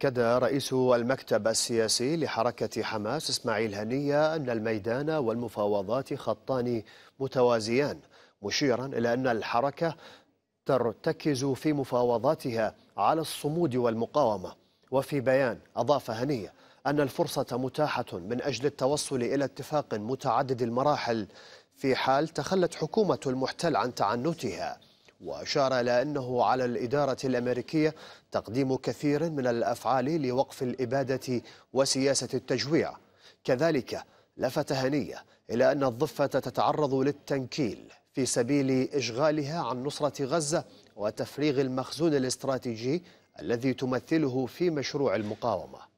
أكد رئيس المكتب السياسي لحركة حماس إسماعيل هنية أن الميدان والمفاوضات خطان متوازيان مشيرا إلى أن الحركة ترتكز في مفاوضاتها على الصمود والمقاومة وفي بيان أضاف هنية أن الفرصة متاحة من أجل التوصل إلى اتفاق متعدد المراحل في حال تخلت حكومة المحتل عن تعنتها وأشار إلى أنه على الإدارة الأمريكية تقديم كثير من الأفعال لوقف الإبادة وسياسة التجويع كذلك لفت هنية إلى أن الضفة تتعرض للتنكيل في سبيل إشغالها عن نصرة غزة وتفريغ المخزون الاستراتيجي الذي تمثله في مشروع المقاومه